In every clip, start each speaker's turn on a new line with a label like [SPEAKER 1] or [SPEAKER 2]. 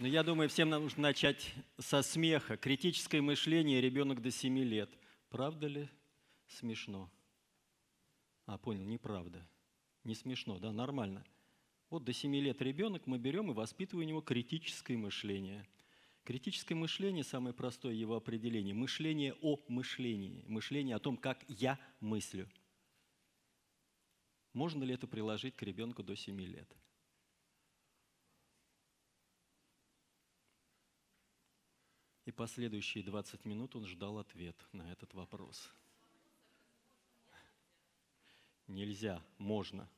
[SPEAKER 1] Но я думаю, всем нам нужно начать со смеха. Критическое мышление ребенок до 7 лет. Правда ли смешно? А, понял, неправда. Не смешно, да, нормально. Вот до 7 лет ребенок мы берем и воспитываем у него критическое мышление. Критическое мышление, самое простое его определение, мышление о мышлении, мышление о том, как я мыслю. Можно ли это приложить к ребенку до 7 лет? И последующие 20 минут он ждал ответ на этот вопрос. Нельзя, можно.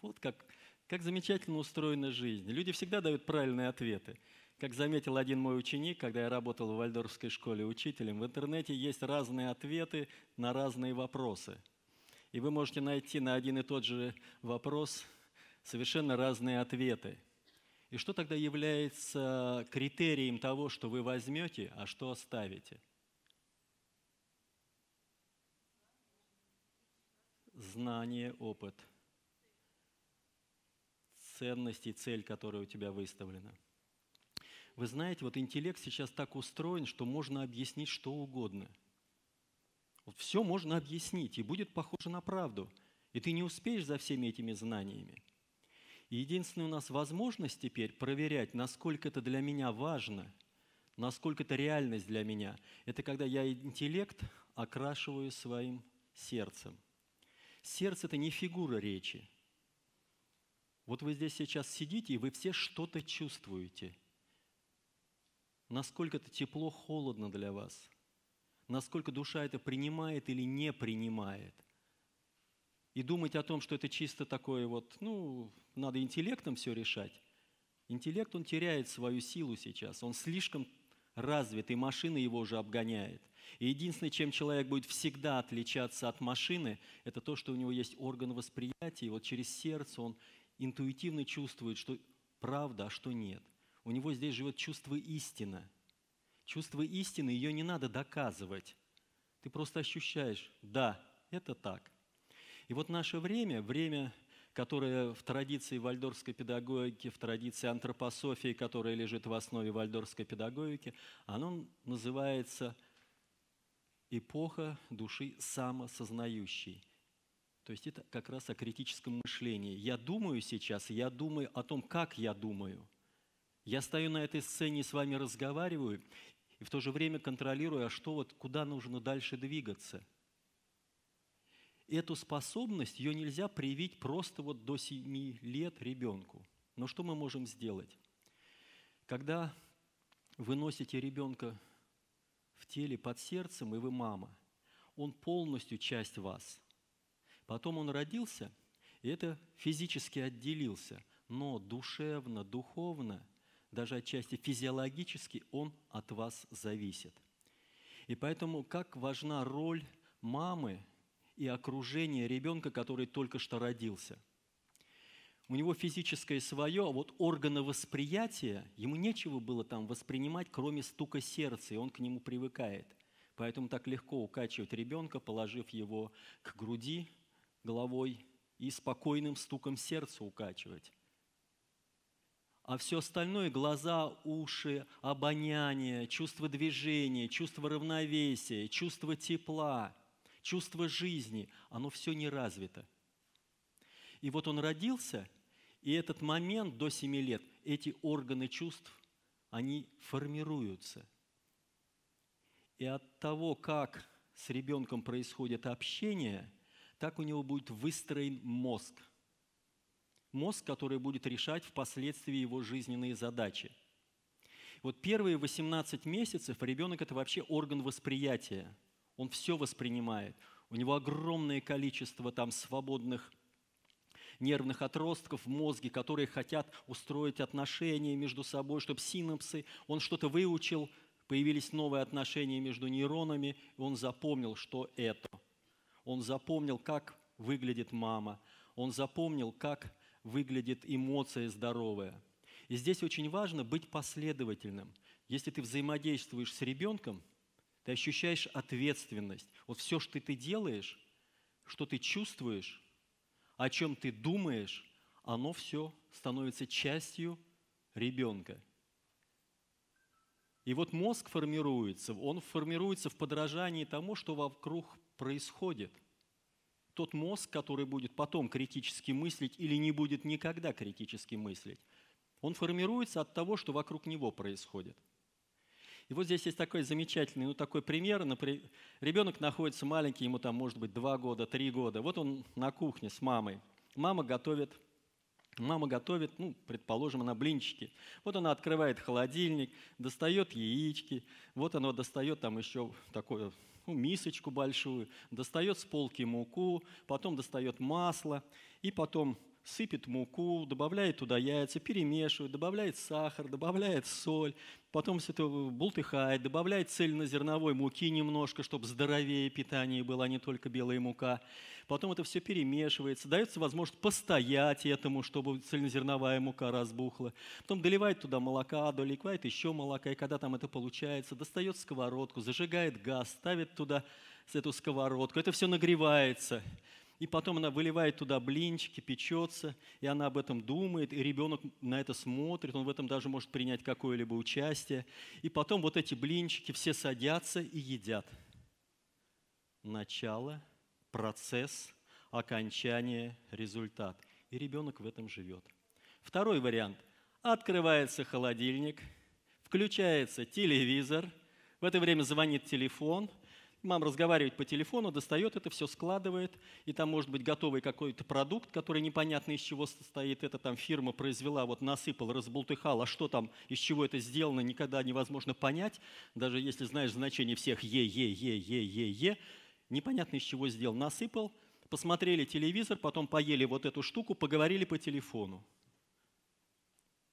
[SPEAKER 1] Вот как, как замечательно устроена жизнь. Люди всегда дают правильные ответы. Как заметил один мой ученик, когда я работал в Вальдорфской школе учителем, в интернете есть разные ответы на разные вопросы. И вы можете найти на один и тот же вопрос совершенно разные ответы – и что тогда является критерием того, что вы возьмете, а что оставите? Знание, опыт, ценности и цель, которая у тебя выставлена. Вы знаете, вот интеллект сейчас так устроен, что можно объяснить что угодно. Вот все можно объяснить, и будет похоже на правду. И ты не успеешь за всеми этими знаниями – единственная у нас возможность теперь проверять, насколько это для меня важно, насколько это реальность для меня, это когда я интеллект окрашиваю своим сердцем. Сердце – это не фигура речи. Вот вы здесь сейчас сидите, и вы все что-то чувствуете. Насколько это тепло, холодно для вас. Насколько душа это принимает или не принимает – и думать о том, что это чисто такое вот, ну, надо интеллектом все решать. Интеллект, он теряет свою силу сейчас, он слишком развит, и машина его уже обгоняет. И единственное, чем человек будет всегда отличаться от машины, это то, что у него есть орган восприятия, и вот через сердце он интуитивно чувствует, что правда, а что нет. У него здесь живет чувство истины. Чувство истины, ее не надо доказывать. Ты просто ощущаешь, да, это так – и вот наше время, время, которое в традиции вальдорфской педагогики, в традиции антропософии, которая лежит в основе вальдорфской педагогики, оно называется эпоха души самосознающей. То есть это как раз о критическом мышлении. Я думаю сейчас, я думаю о том, как я думаю. Я стою на этой сцене с вами разговариваю, и в то же время контролирую, а что вот, куда нужно дальше двигаться – эту способность, ее нельзя привить просто вот до 7 лет ребенку. Но что мы можем сделать? Когда вы носите ребенка в теле под сердцем, и вы мама, он полностью часть вас. Потом он родился, и это физически отделился, но душевно, духовно, даже отчасти физиологически он от вас зависит. И поэтому как важна роль мамы – и окружение ребенка, который только что родился. У него физическое свое, а вот органы восприятия, ему нечего было там воспринимать, кроме стука сердца, и он к нему привыкает. Поэтому так легко укачивать ребенка, положив его к груди головой и спокойным стуком сердца укачивать. А все остальное – глаза, уши, обоняние, чувство движения, чувство равновесия, чувство тепла – чувство жизни, оно все не развито. И вот он родился, и этот момент до 7 лет, эти органы чувств, они формируются. И от того, как с ребенком происходит общение, так у него будет выстроен мозг. Мозг, который будет решать впоследствии его жизненные задачи. Вот первые 18 месяцев ребенок – это вообще орган восприятия – он все воспринимает. У него огромное количество там свободных нервных отростков в мозге, которые хотят устроить отношения между собой, чтобы синапсы, он что-то выучил, появились новые отношения между нейронами, и он запомнил, что это. Он запомнил, как выглядит мама, он запомнил, как выглядит эмоция здоровая. И здесь очень важно быть последовательным. Если ты взаимодействуешь с ребенком – ты ощущаешь ответственность. Вот все, что ты делаешь, что ты чувствуешь, о чем ты думаешь, оно все становится частью ребенка. И вот мозг формируется, он формируется в подражании тому, что вокруг происходит. Тот мозг, который будет потом критически мыслить или не будет никогда критически мыслить, он формируется от того, что вокруг него происходит – и вот здесь есть такой замечательный, ну такой пример. Например, ребенок находится маленький, ему там может быть два года, три года. Вот он на кухне с мамой. Мама готовит Мама готовит, ну, предположим, она блинчики. Вот она открывает холодильник, достает яички, вот она достает там еще такую ну, мисочку большую, достает с полки муку, потом достает масло, и потом сыпет муку, добавляет туда яйца, перемешивает, добавляет сахар, добавляет соль, потом все это бултыхает, добавляет цельнозерновой муки немножко, чтобы здоровее питание было, а не только белая мука. Потом это все перемешивается, дается возможность постоять этому, чтобы цельнозерновая мука разбухла. Потом доливает туда молока, доливает еще молока, и когда там это получается, достает сковородку, зажигает газ, ставит туда эту сковородку, это все нагревается – и потом она выливает туда блинчики, печется, и она об этом думает, и ребенок на это смотрит, он в этом даже может принять какое-либо участие. И потом вот эти блинчики все садятся и едят. Начало, процесс, окончание, результат. И ребенок в этом живет. Второй вариант. Открывается холодильник, включается телевизор, в это время звонит телефон – Мама разговаривает по телефону, достает это, все складывает, и там может быть готовый какой-то продукт, который непонятно из чего состоит. Это там фирма произвела, вот насыпал, разбултыхал, а что там, из чего это сделано, никогда невозможно понять. Даже если знаешь значение всех «е», «е», «е», «е», «е», «е», непонятно из чего сделал. Насыпал, посмотрели телевизор, потом поели вот эту штуку, поговорили по телефону.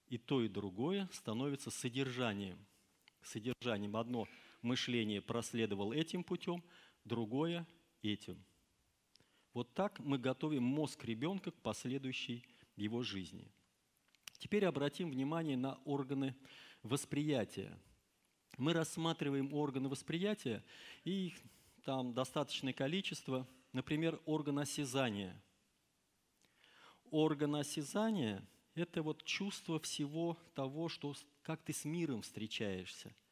[SPEAKER 1] И то, и другое становится содержанием. Содержанием одно – мышление проследовал этим путем, другое – этим. Вот так мы готовим мозг ребенка к последующей его жизни. Теперь обратим внимание на органы восприятия. Мы рассматриваем органы восприятия, и их там достаточное количество. Например, орган осязания. Орган осязания – это вот чувство всего того, что, как ты с миром встречаешься –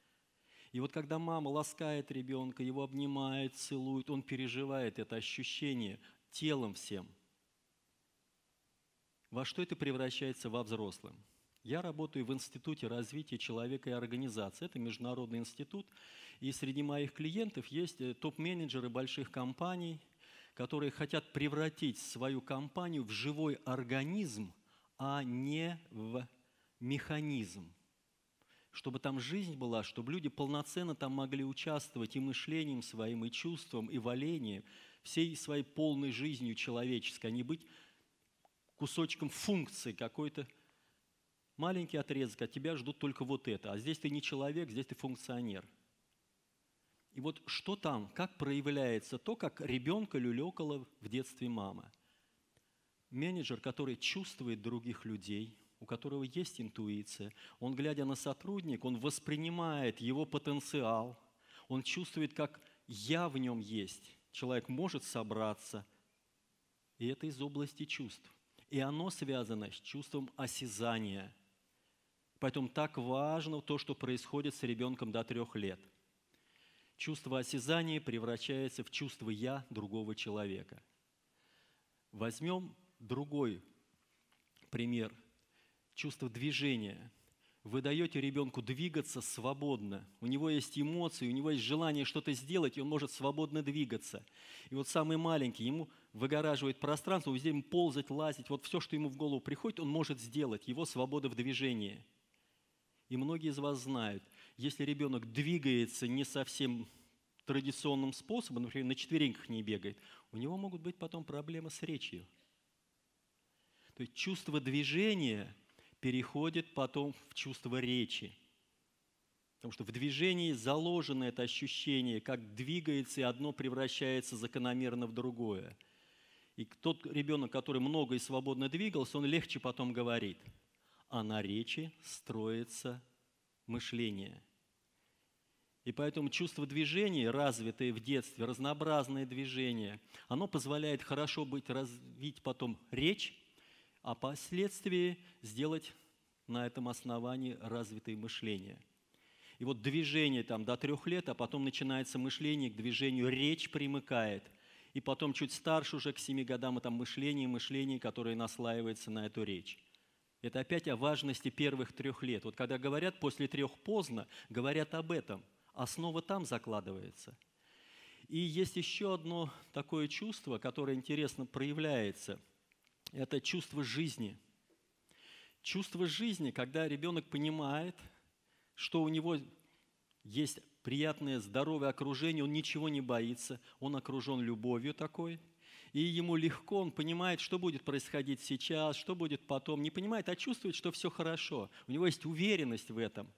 [SPEAKER 1] и вот когда мама ласкает ребенка, его обнимает, целует, он переживает это ощущение телом всем. Во что это превращается во взрослым? Я работаю в Институте развития человека и организации. Это международный институт. И среди моих клиентов есть э, топ-менеджеры больших компаний, которые хотят превратить свою компанию в живой организм, а не в механизм чтобы там жизнь была, чтобы люди полноценно там могли участвовать и мышлением своим, и чувством, и волением всей своей полной жизнью человеческой, а не быть кусочком функции какой-то. Маленький отрезок, от а тебя ждут только вот это. А здесь ты не человек, здесь ты функционер. И вот что там, как проявляется то, как ребенка люлекала в детстве мама. Менеджер, который чувствует других людей – у которого есть интуиция, он, глядя на сотрудника, он воспринимает его потенциал, он чувствует, как «я» в нем есть. Человек может собраться, и это из области чувств. И оно связано с чувством осязания. Поэтому так важно то, что происходит с ребенком до трех лет. Чувство осязания превращается в чувство «я» другого человека. Возьмем другой пример – чувство движения. Вы даете ребенку двигаться свободно. У него есть эмоции, у него есть желание что-то сделать, и он может свободно двигаться. И вот самый маленький, ему выгораживает пространство, везде ему ползать, лазить, вот все, что ему в голову приходит, он может сделать. Его свобода в движении. И многие из вас знают, если ребенок двигается не совсем традиционным способом, например, на четвереньках не бегает, у него могут быть потом проблемы с речью. То есть чувство движения – переходит потом в чувство речи. Потому что в движении заложено это ощущение, как двигается, и одно превращается закономерно в другое. И тот ребенок, который много и свободно двигался, он легче потом говорит. А на речи строится мышление. И поэтому чувство движения, развитое в детстве, разнообразное движение, оно позволяет хорошо быть, развить потом речь, а впоследствии сделать на этом основании развитое мышление. И вот движение там до трех лет, а потом начинается мышление, к движению речь примыкает. И потом чуть старше уже, к семи годам, и там мышление, мышление, которое наслаивается на эту речь. Это опять о важности первых трех лет. Вот когда говорят «после трех поздно», говорят об этом. Основа там закладывается. И есть еще одно такое чувство, которое интересно проявляется – это чувство жизни. Чувство жизни, когда ребенок понимает, что у него есть приятное, здоровое окружение, он ничего не боится, он окружен любовью такой, и ему легко, он понимает, что будет происходить сейчас, что будет потом, не понимает, а чувствует, что все хорошо, у него есть уверенность в этом.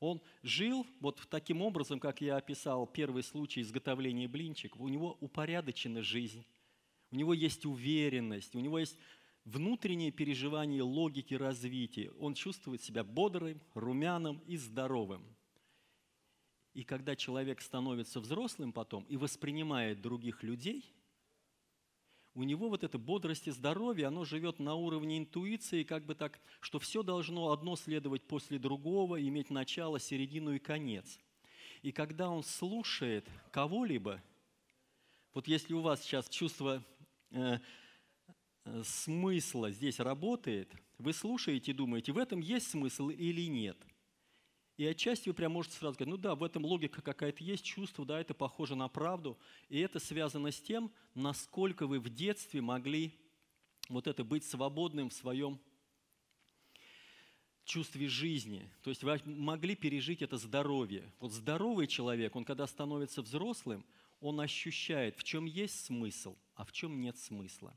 [SPEAKER 1] Он жил вот таким образом, как я описал первый случай изготовления блинчиков, у него упорядочена жизнь, у него есть уверенность, у него есть внутреннее переживание логики развития. Он чувствует себя бодрым, румяным и здоровым. И когда человек становится взрослым потом и воспринимает других людей, у него вот эта бодрость и здоровье, оно живет на уровне интуиции, как бы так, что все должно одно следовать после другого, иметь начало, середину и конец. И когда он слушает кого-либо, вот если у вас сейчас чувство Э, смысла здесь работает, вы слушаете и думаете, в этом есть смысл или нет. И отчасти вы прям можете сразу сказать, ну да, в этом логика какая-то есть, чувство, да, это похоже на правду. И это связано с тем, насколько вы в детстве могли вот это быть свободным в своем чувстве жизни. То есть вы могли пережить это здоровье. Вот здоровый человек, он когда становится взрослым, он ощущает, в чем есть смысл, а в чем нет смысла.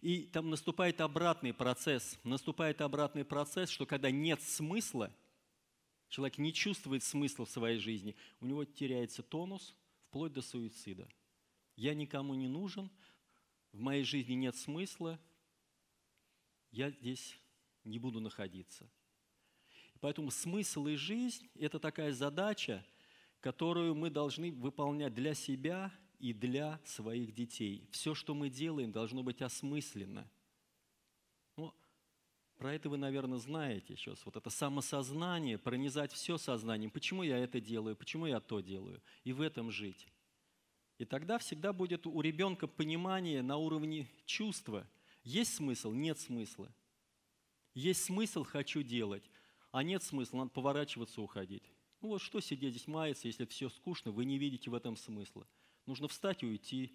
[SPEAKER 1] И там наступает обратный процесс. Наступает обратный процесс, что когда нет смысла, человек не чувствует смысла в своей жизни, у него теряется тонус вплоть до суицида. Я никому не нужен, в моей жизни нет смысла, я здесь не буду находиться. Поэтому смысл и жизнь – это такая задача, которую мы должны выполнять для себя и для своих детей. Все, что мы делаем, должно быть осмысленно. Ну, про это вы, наверное, знаете сейчас. Вот это самосознание, пронизать все сознанием. Почему я это делаю, почему я то делаю. И в этом жить. И тогда всегда будет у ребенка понимание на уровне чувства. Есть смысл? Нет смысла. Есть смысл – хочу делать. А нет смысла – надо поворачиваться, уходить. Ну вот что сидеть здесь мается, если все скучно, вы не видите в этом смысла. Нужно встать и уйти,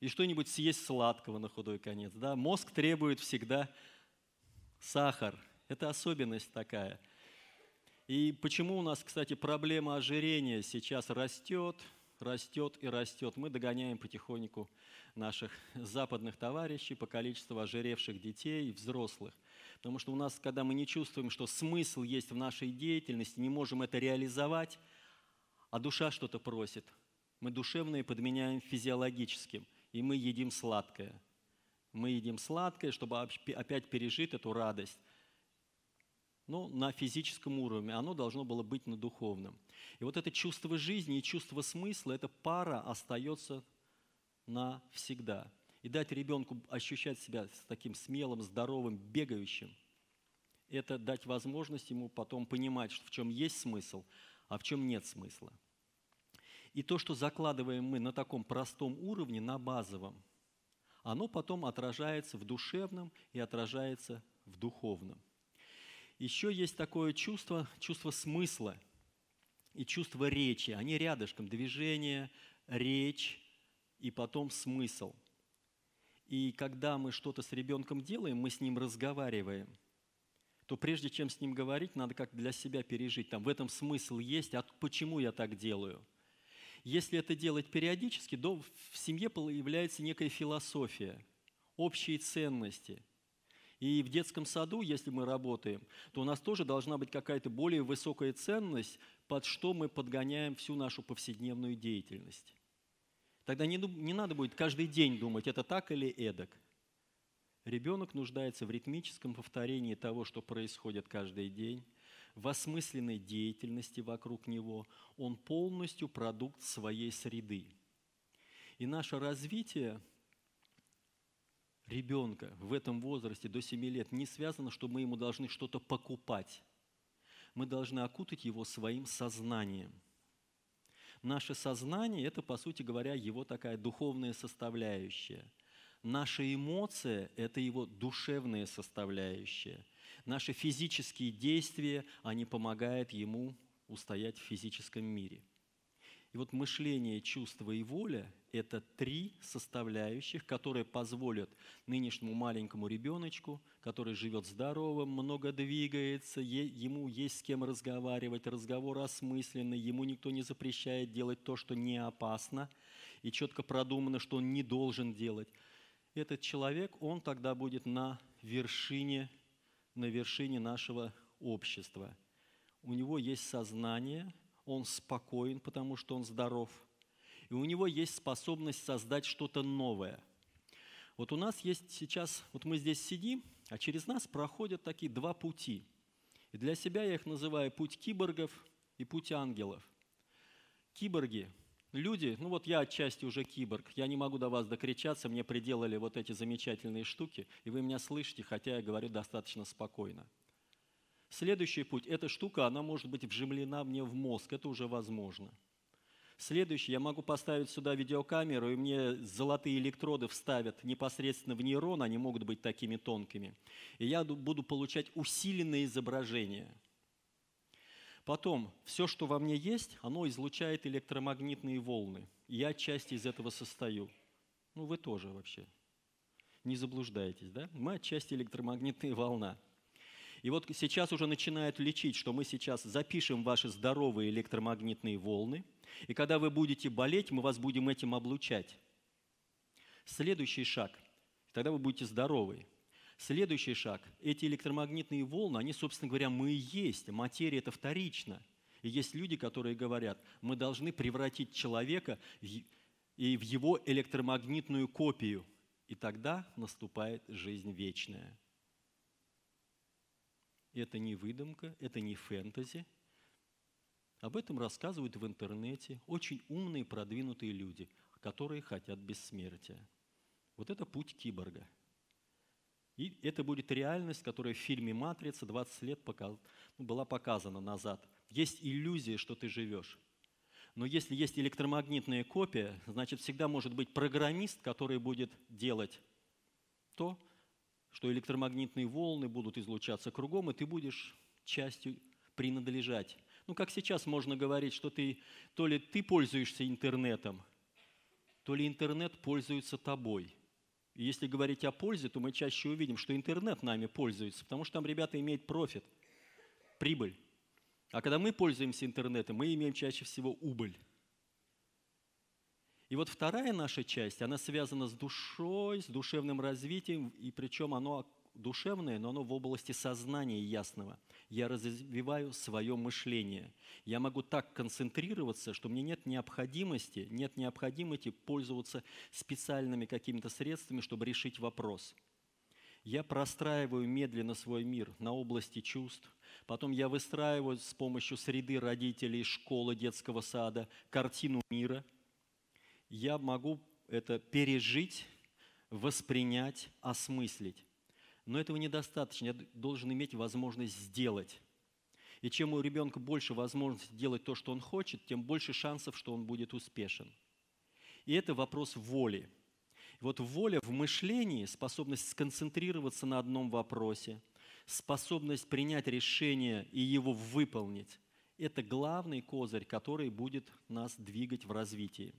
[SPEAKER 1] и что-нибудь съесть сладкого на худой конец. Да? Мозг требует всегда сахар. Это особенность такая. И почему у нас, кстати, проблема ожирения сейчас растет, растет и растет. Мы догоняем потихоньку наших западных товарищей по количеству ожиревших детей и взрослых – Потому что у нас, когда мы не чувствуем, что смысл есть в нашей деятельности, не можем это реализовать, а душа что-то просит, мы душевное подменяем физиологическим, и мы едим сладкое. Мы едим сладкое, чтобы опять пережить эту радость. Но ну, на физическом уровне оно должно было быть на духовном. И вот это чувство жизни и чувство смысла, эта пара остается навсегда и дать ребенку ощущать себя с таким смелым, здоровым, бегающим, это дать возможность ему потом понимать, в чем есть смысл, а в чем нет смысла. И то, что закладываем мы на таком простом уровне, на базовом, оно потом отражается в душевном и отражается в духовном. Еще есть такое чувство, чувство смысла и чувство речи. Они рядышком, движение, речь и потом смысл – и когда мы что-то с ребенком делаем, мы с ним разговариваем, то прежде чем с ним говорить, надо как для себя пережить. Там в этом смысл есть, а почему я так делаю? Если это делать периодически, то в семье появляется некая философия, общие ценности. И в детском саду, если мы работаем, то у нас тоже должна быть какая-то более высокая ценность, под что мы подгоняем всю нашу повседневную деятельность. Тогда не, не надо будет каждый день думать, это так или эдак. Ребенок нуждается в ритмическом повторении того, что происходит каждый день, в осмысленной деятельности вокруг него. Он полностью продукт своей среды. И наше развитие ребенка в этом возрасте до 7 лет не связано, что мы ему должны что-то покупать. Мы должны окутать его своим сознанием – Наше сознание – это, по сути говоря, его такая духовная составляющая. Наши эмоции – это его душевная составляющая. Наши физические действия, они помогают ему устоять в физическом мире. И вот мышление, чувство и воля это три составляющих, которые позволят нынешнему маленькому ребеночку, который живет здоровым, много двигается, ему есть с кем разговаривать, разговор осмысленный, ему никто не запрещает делать то, что не опасно, и четко продумано, что он не должен делать. Этот человек, он тогда будет на вершине, на вершине нашего общества. У него есть сознание, он спокоен, потому что он здоров – и у него есть способность создать что-то новое. Вот у нас есть сейчас, вот мы здесь сидим, а через нас проходят такие два пути. И для себя я их называю путь киборгов и путь ангелов. Киборги люди, ну вот я отчасти уже киборг, я не могу до вас докричаться, мне приделали вот эти замечательные штуки, и вы меня слышите, хотя я говорю достаточно спокойно. Следующий путь, эта штука, она может быть вжимлена мне в мозг, это уже возможно – Следующее, я могу поставить сюда видеокамеру, и мне золотые электроды вставят непосредственно в нейрон, они могут быть такими тонкими. И я буду получать усиленное изображение. Потом, все, что во мне есть, оно излучает электромагнитные волны. Я часть из этого состою. Ну, вы тоже вообще. Не заблуждайтесь, да? Мы отчасти электромагнитная волны. И вот сейчас уже начинают лечить, что мы сейчас запишем ваши здоровые электромагнитные волны, и когда вы будете болеть, мы вас будем этим облучать. Следующий шаг. Тогда вы будете здоровы. Следующий шаг. Эти электромагнитные волны, они, собственно говоря, мы и есть. Материя – это вторично. И есть люди, которые говорят, мы должны превратить человека и в его электромагнитную копию. И тогда наступает жизнь вечная это не выдумка, это не фэнтези. Об этом рассказывают в интернете очень умные, продвинутые люди, которые хотят бессмертия. Вот это путь киборга. И это будет реальность, которая в фильме «Матрица» 20 лет ну, была показана назад. Есть иллюзия, что ты живешь. Но если есть электромагнитная копия, значит, всегда может быть программист, который будет делать то, что электромагнитные волны будут излучаться кругом, и ты будешь частью принадлежать. Ну, как сейчас можно говорить, что ты то ли ты пользуешься интернетом, то ли интернет пользуется тобой. И если говорить о пользе, то мы чаще увидим, что интернет нами пользуется, потому что там ребята имеют профит, прибыль. А когда мы пользуемся интернетом, мы имеем чаще всего убыль. И вот вторая наша часть, она связана с душой, с душевным развитием, и причем оно душевное, но оно в области сознания ясного. Я развиваю свое мышление. Я могу так концентрироваться, что мне нет необходимости, нет необходимости пользоваться специальными какими-то средствами, чтобы решить вопрос. Я простраиваю медленно свой мир на области чувств. Потом я выстраиваю с помощью среды родителей, школы, детского сада картину мира – я могу это пережить, воспринять, осмыслить. Но этого недостаточно. Я должен иметь возможность сделать. И чем у ребенка больше возможности делать то, что он хочет, тем больше шансов, что он будет успешен. И это вопрос воли. вот воля в мышлении, способность сконцентрироваться на одном вопросе, способность принять решение и его выполнить – это главный козырь, который будет нас двигать в развитии.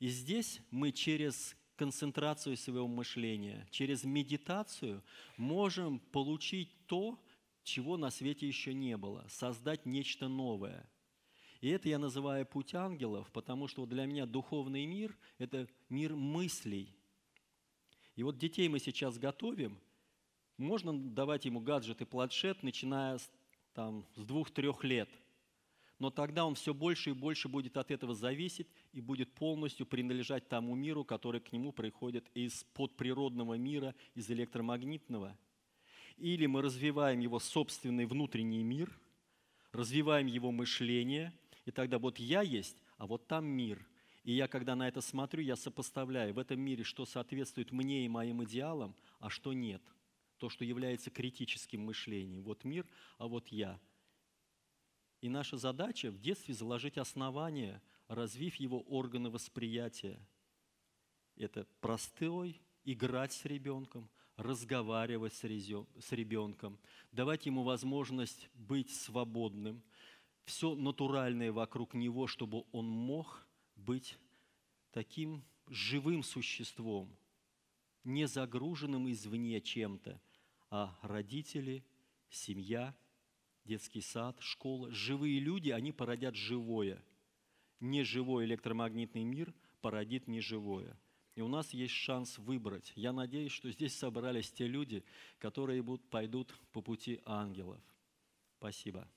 [SPEAKER 1] И здесь мы через концентрацию своего мышления, через медитацию можем получить то, чего на свете еще не было, создать нечто новое. И это я называю путь ангелов, потому что для меня духовный мир – это мир мыслей. И вот детей мы сейчас готовим, можно давать ему гаджеты, планшет, начиная с, там, с двух-трех лет – но тогда он все больше и больше будет от этого зависеть и будет полностью принадлежать тому миру, который к нему приходит из подприродного мира, из электромагнитного. Или мы развиваем его собственный внутренний мир, развиваем его мышление, и тогда вот я есть, а вот там мир. И я, когда на это смотрю, я сопоставляю в этом мире, что соответствует мне и моим идеалам, а что нет. То, что является критическим мышлением. Вот мир, а вот я – и наша задача в детстве заложить основание, развив его органы восприятия. Это простой играть с ребенком, разговаривать с ребенком, давать ему возможность быть свободным, все натуральное вокруг него, чтобы он мог быть таким живым существом, не загруженным извне чем-то, а родители, семья – детский сад, школа. Живые люди, они породят живое. Неживой электромагнитный мир породит неживое. И у нас есть шанс выбрать. Я надеюсь, что здесь собрались те люди, которые будут, пойдут по пути ангелов. Спасибо.